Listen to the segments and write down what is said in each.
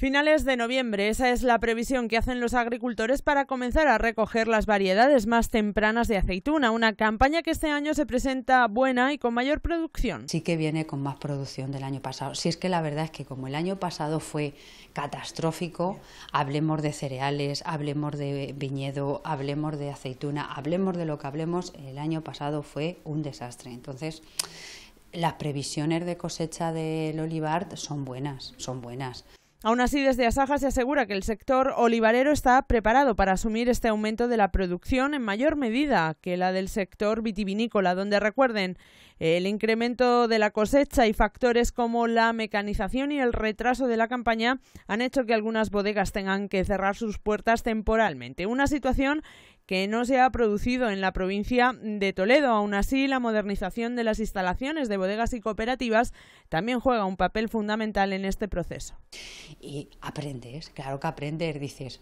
Finales de noviembre, esa es la previsión que hacen los agricultores para comenzar a recoger las variedades más tempranas de aceituna, una campaña que este año se presenta buena y con mayor producción. Sí que viene con más producción del año pasado. Si es que la verdad es que como el año pasado fue catastrófico, hablemos de cereales, hablemos de viñedo, hablemos de aceituna, hablemos de lo que hablemos, el año pasado fue un desastre. Entonces, las previsiones de cosecha del olivar son buenas, son buenas. Aún así, desde Asaja se asegura que el sector olivarero está preparado para asumir este aumento de la producción en mayor medida que la del sector vitivinícola, donde recuerden eh, el incremento de la cosecha y factores como la mecanización y el retraso de la campaña han hecho que algunas bodegas tengan que cerrar sus puertas temporalmente. Una situación que no se ha producido en la provincia de Toledo. Aún así, la modernización de las instalaciones de bodegas y cooperativas también juega un papel fundamental en este proceso. Y aprendes, claro que aprendes, dices,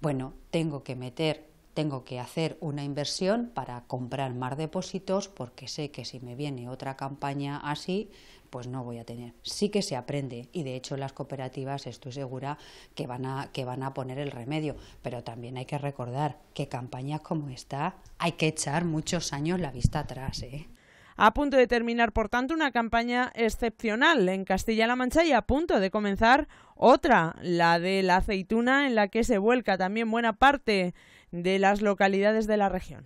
bueno, tengo que meter tengo que hacer una inversión para comprar más depósitos porque sé que si me viene otra campaña así, pues no voy a tener. Sí que se aprende y de hecho las cooperativas estoy segura que van a, que van a poner el remedio, pero también hay que recordar que campañas como esta hay que echar muchos años la vista atrás. ¿eh? A punto de terminar, por tanto, una campaña excepcional en Castilla-La Mancha y a punto de comenzar otra, la de la aceituna, en la que se vuelca también buena parte de las localidades de la región.